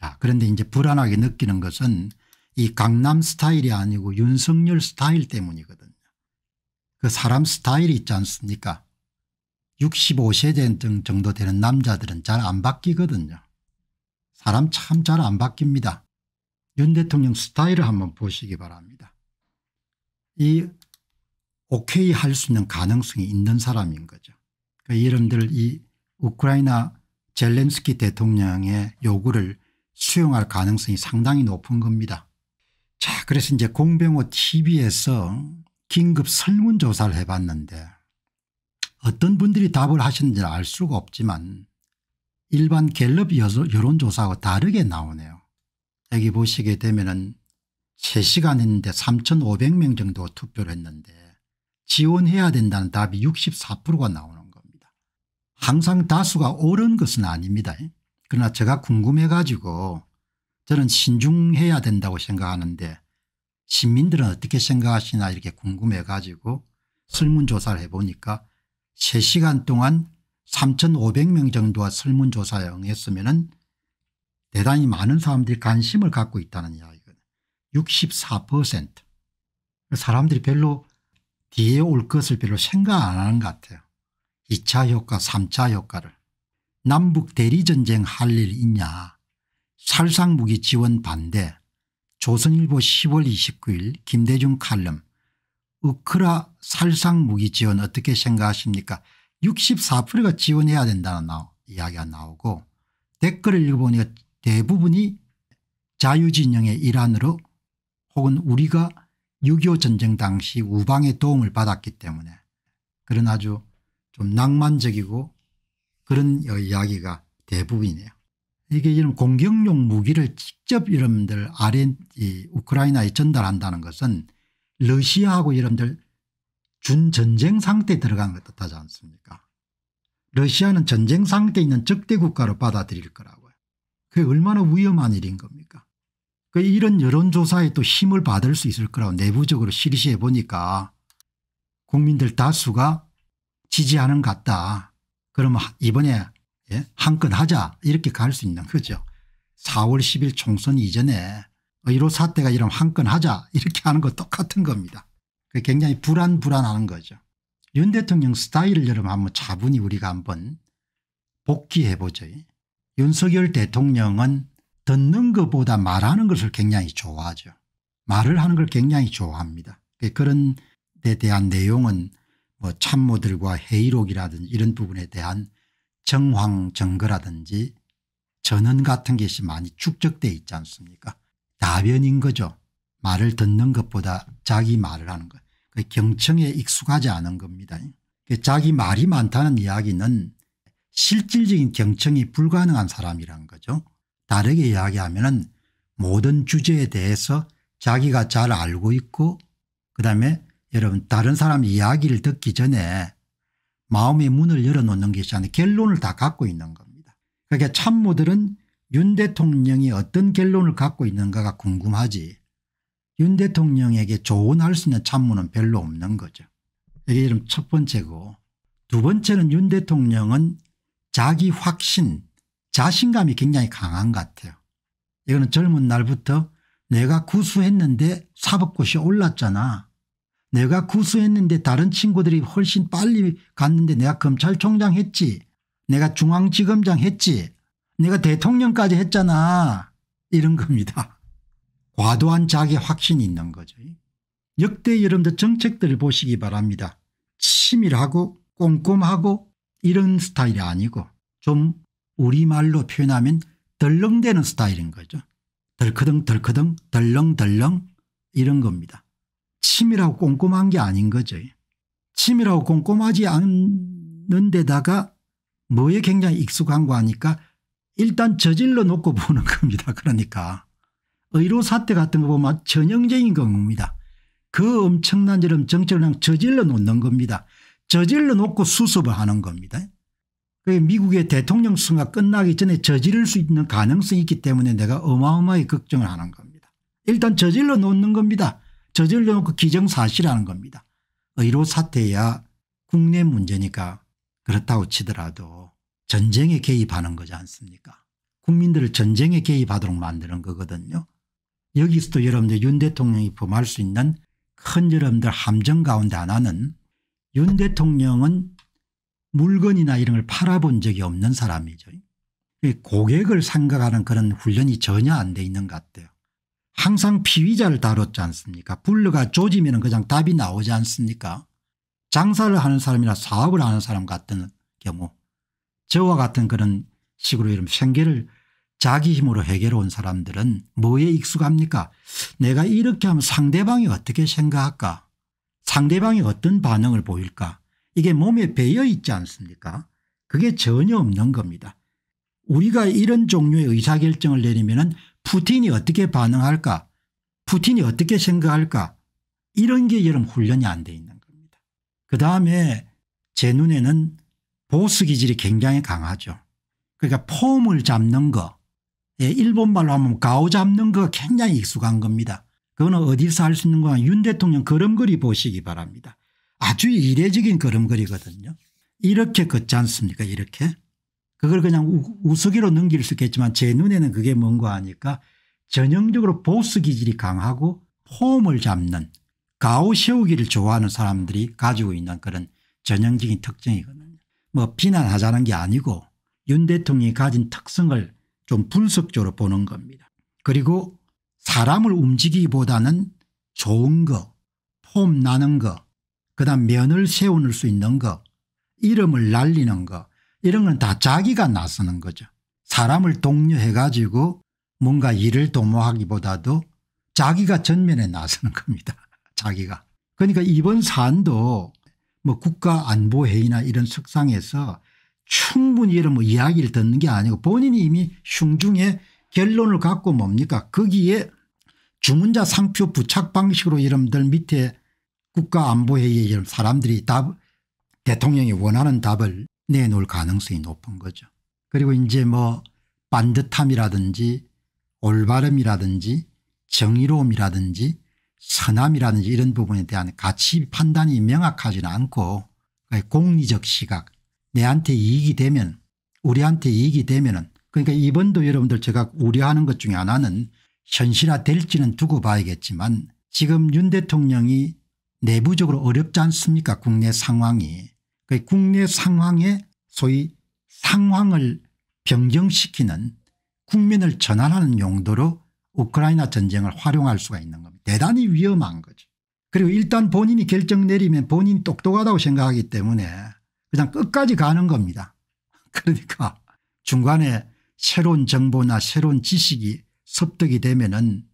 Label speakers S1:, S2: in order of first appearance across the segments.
S1: 자, 그런데 이제 불안하게 느끼는 것은 이 강남 스타일이 아니고 윤석열 스타일 때문이거든요. 그 사람 스타일이 있지 않습니까? 65세 정도 되는 남자들은 잘 안 바뀌거든요. 사람 참 잘 안 바뀝니다. 윤 대통령 스타일을 한번 보시기 바랍니다. 이 오케이 할 수 있는 가능성이 있는 사람인 거죠. 그러니 여러분들 이 우크라이나 젤렌스키 대통령의 요구를 수용할 가능성이 상당히 높은 겁니다. 자 그래서 이제 공병호 tv에서 긴급 설문조사를 해봤는데 어떤 분들이 답을 하시는지는 알 수가 없지만 일반 갤럽 여론조사하고 다르게 나오네요. 여기 보시게 되면 은 3시간 했는데 3,500명 정도 투표를 했는데 지원해야 된다는 답이 64%가 나오는 겁니다. 항상 다수가 옳은 것은 아닙니다. 그러나 제가 궁금해 가지고 저는 신중해야 된다고 생각하는데 시민들은 어떻게 생각하시나 이렇게 궁금해 가지고 설문조사를 해보니까 3시간 동안 3,500명 정도와 설문조사에 응했으면 은 대단히 많은 사람들이 관심을 갖고 있다는 이야기거든요. 64% 사람들이 별로 뒤에 올 것을 별로 생각 안 하는 것 같아요. 2차 효과 3차 효과를. 남북 대리전쟁 할 일 있냐 살상무기 지원 반대 조선일보 10월 29일 김대중 칼럼 우크라 살상무기 지원 어떻게 생각하십니까 64%가 지원해야 된다는 나오, 이야기가 나오고 댓글을 읽어보니까 대부분이 자유진영의 일환으로 혹은 우리가 6.25 전쟁 당시 우방의 도움을 받았기 때문에 그런 아주 좀 낭만적이고 그런 이야기가 대부분이네요. 이게 이런 공격용 무기를 직접 여러분들 아렌 우크라이나에 전달한다는 것은 러시아하고 여러분들 준전쟁 상태에 들어간 것 같지 않습니까 러시아는 전쟁 상태에 있는 적대 국가로 받아들일 거라고요. 그게 얼마나 위험한 일인 겁니까 그 이런 여론조사에 또 힘을 받을 수 있을 거라고 내부적으로 실시해 보니까 국민들 다수가 지지하는 같다 그러면 이번에 예? 한건 하자 이렇게 갈 수 있는 거죠. 4월 10일 총선 이전에 의료 사태가 이러면 한 건 하자 이렇게 하는 거 똑같은 겁니다. 굉장히 불안불안하는 거죠. 윤 대통령 스타일을 여러분 한번 차분히 우리가 한번 복귀해보죠. 윤석열 대통령은 듣는 것보다 말하는 것을 굉장히 좋아하죠. 말을 하는 걸 굉장히 좋아합니다. 그런 데 대한 내용은 뭐 참모들과 회의록이라든지 이런 부분에 대한 정황 증거라든지 전언 같은 것이 많이 축적되어 있지 않습니까 다변인 거죠. 말을 듣는 것보다 자기 말을 하는 것. 경청에 익숙하지 않은 겁니다. 그러니까 자기 말이 많다는 이야기는 실질적인 경청이 불가능한 사람이란 거죠. 다르게 이야기하면 모든 주제에 대해서 자기가 잘 알고 있고 그다음에 여러분 다른 사람 이야기를 듣기 전에 마음의 문을 열어놓는 것이 아니라 결론을 다 갖고 있는 겁니다. 그러니까 참모들은 윤 대통령이 어떤 결론을 갖고 있는가가 궁금하지 윤 대통령에게 조언할 수 있는 참모는 별로 없는 거죠. 이게 여러분 첫 번째고 두 번째는 윤 대통령은 자기 확신 자신감이 굉장히 강한 것 같아요. 이거는 젊은 날부터 내가 구수했는데 사법고시 올랐잖아. 내가 구수했는데 다른 친구들이 훨씬 빨리 갔는데 내가 검찰총장 했지 내가 중앙지검장 했지 내가 대통령까지 했잖아 이런 겁니다. 과도한 자기 확신이 있는 거죠. 역대 여러분들 정책들을 보시기 바랍니다. 치밀하고 꼼꼼하고 이런 스타일이 아니고 좀 우리말로 표현하면 덜렁대는 스타일인 거죠. 덜커덩 덜커덩 덜렁덜렁 이런 겁니다. 치밀하고 꼼꼼한 게 아닌 거죠. 치밀하고 꼼꼼하지 않은 데다가 뭐에 굉장히 익숙한 거 하니까 일단 저질러 놓고 보는 겁니다. 그러니까 의료 사태 같은 거 보면 전형적인 겁니다. 그 엄청난 저런 정책을 그냥 저질러 놓는 겁니다. 저질러 놓고 수습을 하는 겁니다. 미국의 대통령 수가 끝나기 전에 저지를 수 있는 가능성이 있기 때문에 내가 어마어마하게 걱정을 하는 겁니다. 일단 저질러 놓는 겁니다. 저질러놓고 그 기정사실하는 겁니다. 의료 사태야 국내 문제니까 그렇다고 치더라도 전쟁에 개입하는 거지 않습니까 국민들을 전쟁에 개입하도록 만드는 거거든요. 여기서도 여러분들 윤 대통령이 범할 수 있는 큰 여러분들 함정 가운데 하나는 윤 대통령은 물건이나 이런 걸 팔아본 적이 없는 사람이죠. 고객을 생각하는 그런 훈련이 전혀 안 돼 있는 것 같아요. 항상 피의자를 다뤘지 않습니까 불러가 조지면 그냥 답이 나오지 않습니까 장사를 하는 사람이나 사업을 하는 사람 같은 경우 저와 같은 그런 식으로 이런 생계를 자기 힘으로 해결해 온 사람들은 뭐에 익숙합니까 내가 이렇게 하면 상대방이 어떻게 생각할까 상대방이 어떤 반응을 보일까 이게 몸에 배어 있지 않습니까 그게 전혀 없는 겁니다 우리가 이런 종류의 의사결정을 내리면 푸틴이 어떻게 반응할까 푸틴이 어떻게 생각할까 이런 게 여러분 훈련이 안 돼 있는 겁니다. 그다음에 제 눈에는 보스 기질이 굉장히 강하죠. 그러니까 폼을 잡는 거 예, 일본말로 하면 가오 잡는 거 굉장히 익숙한 겁니다. 그거는 어디서 할 수 있는 거야 윤 대통령 걸음걸이 보시기 바랍니다. 아주 이례적인 걸음걸이거든요. 이렇게 걷지 않습니까 이렇게 그걸 그냥 우, 스개로 넘길 수 있겠지만 제 눈에는 그게 뭔가 하니까 전형적으로 보스 기질이 강하고 폼을 잡는 가오 세우기를 좋아하는 사람들이 가지고 있는 그런 전형적인 특징이거든요. 뭐 비난하자는 게 아니고 윤 대통령이 가진 특성을 좀 분석적으로 보는 겁니다. 그리고 사람을 움직이기보다는 좋은 거, 폼 나는 거, 그다음 면을 세우는 수 있는 거, 이름을 날리는 거 이런 건 다 자기가 나서는 거죠. 사람을 독려해 가지고 뭔가 일을 도모하기보다도 자기가 전면에 나서는 겁니다. 자기가. 그러니까 이번 사안도 뭐 국가안보회의나 이런 석상에서 충분히 이런 뭐 이야기를 듣는 게 아니고 본인이 이미 흉중에 결론을 갖고 뭡니까 거기에 주문자 상표 부착 방식으로 이름들 밑에 국가안보회의에 이런 사람들이 답 대통령이 원하는 답을 내놓을 가능성이 높은 거죠. 그리고 이제 뭐 반듯함이라든지 올바름이라든지 정의로움이라든지 선함이라든지 이런 부분에 대한 가치 판단이 명확하지는 않고 공리적 시각 내한테 이익이 되면 우리한테 이익이 되면은 그러니까 이번도 여러분들 제가 우려하는 것 중에 하나는 현실화 될지는 두고 봐야겠지만 지금 윤 대통령이 내부적으로 어렵지 않습니까 국내 상황이 그 국내 상황에 소위 상황을 변경시키는 국민을 전환하는 용도로 우크라이나 전쟁을 활용할 수가 있는 겁니다. 대단히 위험한 거죠. 그리고 일단 본인이 결정 내리면 본인이 똑똑하다고 생각하기 때문에 그냥 끝까지 가는 겁니다. 그러니까 중간에 새로운 정보나 새로운 지식이 섭득이 되면은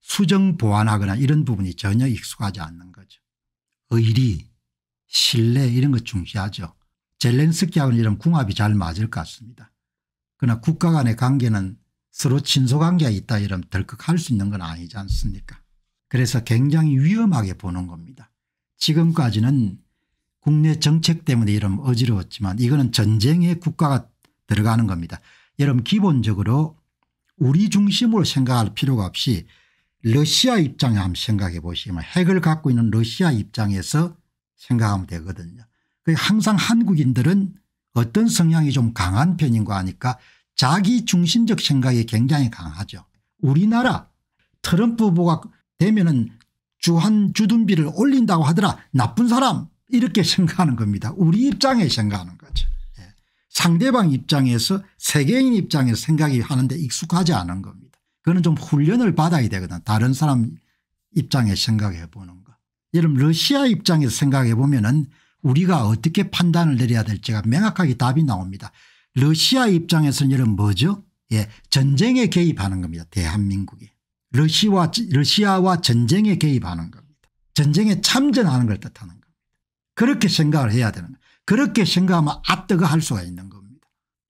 S1: 수정 보완하거나 이런 부분이 전혀 익숙하지 않는 거죠. 의리, 신뢰 중시하죠. 젤렌스키하고는 이런 궁합이 잘 맞을 것 같습니다. 그러나 국가 간의 관계는 서로 친소관계가 있다 이러면 덜컥 할 수 있는 건 아니지 않습니까 그래서 굉장히 위험하게 보는 겁니다. 지금까지는 국내 정책 때문에 이런 어지러웠지만 이거는 전쟁에 국가가 들어가는 겁니다. 여러분 기본적으로 우리 중심으로 생각할 필요가 없이 러시아 입장에 한번 생각해 보시면 핵을 갖고 있는 러시아 입장에서 생각하면 되거든요. 그러니까 항상 한국인들은 어떤 성향이 좀 강한 편인가 하니까 자기 중심적 생각이 굉장히 강하죠. 우리나라 트럼프 후보가 되면은 주한 주둔비를 올린다고 하더라 나쁜 사람 이렇게 생각하는 겁니다. 우리 입장에 생각하는 거죠. 예. 상대방 입장에서 세계인 입장에서 생각이 하는데 익숙하지 않은 겁니다. 그거는 좀 훈련을 받아야 되거든 다른 사람 입장에 생각해 보는 거. 여러분 러시아 입장에서 생각해 보면 은 우리가 어떻게 판단을 내려야 될지가 명확하게 답이 나옵니다. 러시아 입장에서는 여러 뭐죠? 예, 전쟁에 개입하는 겁니다. 대한민국이. 러시아와, 러시아와 전쟁에 개입하는 겁니다. 전쟁에 참전하는 걸 뜻하는 겁니다. 그렇게 생각을 해야 되는 거예요. 그렇게 생각하면 아뜨가 할 수가 있는 겁니다.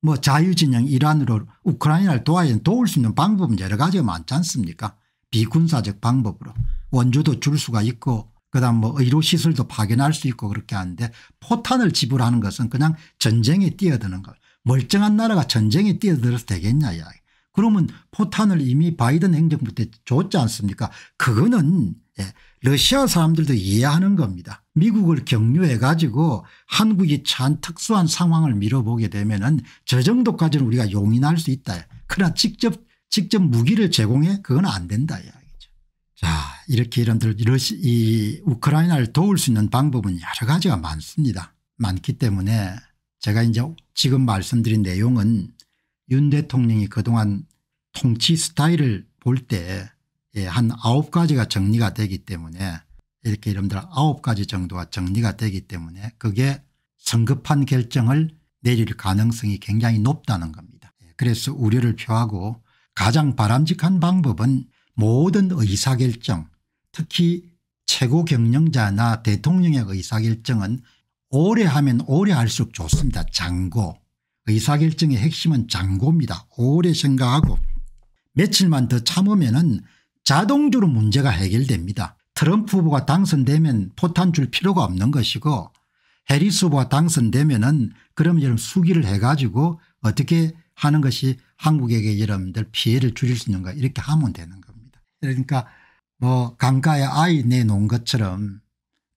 S1: 뭐 자유진영 이란으로 우크라이나를 도와야 도울 수 있는 방법은 여러 가지가 많지 않습니까 비군사적 방법으로 원조도 줄 수가 있고 그다음 뭐 의료 시설도 파견할 수 있고 그렇게 하는데 포탄을 지불하는 것은 그냥 전쟁에 뛰어드는 것. 멀쩡한 나라가 전쟁에 뛰어들어서 되겠냐 이야기. 그러면 포탄을 이미 바이든 행정부 때 줬지 않습니까 그거는 예, 러시아 사람들도 이해하는 겁니다. 미국을 경유해 가지고 한국이 처 특수한 상황을 밀어보게 되면 은저 정도까지는 우리가 용인할 수 있다. 그러나 직접 직접 무기를 제공해 그건 안 된다 이야기죠. 자 이렇게 이런들 러시 이 우크라이나를 도울 수 있는 방법은 여러 가지가 많습니다. 많기 때문에 제가 이제 지금 말씀드린 내용은 윤 대통령이 그동안 통치 스타일을 볼 때한 예, 아홉 가지가 정리가 되기 때문에 이렇게 이름들 아홉 가지 정도가 정리가 되기 때문에 그게 성급한 결정을 내릴 가능성이 굉장히 높다는 겁니다. 예, 그래서 우려를 표하고 가장 바람직한 방법은 모든 의사결정 특히 최고 경영자나 대통령의 의사결정은 오래 하면 오래 할수록 좋습니다. 장고. 의사결정의 핵심은 장고입니다. 오래 생각하고 며칠만 더 참으면 은 자동적으로 문제가 해결됩니다. 트럼프 후보가 당선되면 포탄 줄 필요가 없는 것이고 해리스 후보가 당선되면 은 그럼 여러분 수기를 해가지고 어떻게 하는 것이 한국에게 여러분들 피해를 줄일 수 있는가 이렇게 하면 되는 겁니다. 그러니까 뭐 강가에 아이 내놓은 것처럼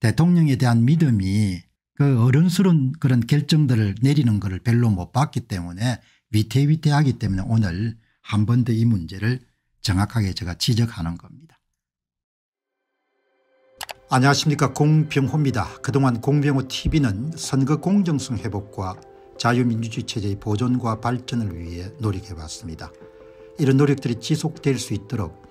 S1: 대통령에 대한 믿음이 그 어른스러운 그런 결정들을 내리는 것을 별로 못 봤기 때문에 위태위태하기 때문에 오늘 한 번 더 이 문제를 정확하게 제가 지적하는 겁니다. 안녕하십니까 공병호입니다. 그동안 공병호 tv는 선거 공정성 회복과 자유민주주의 체제의 보존과 발전을 위해 노력해왔습니다. 이런 노력들이 지속될 수 있도록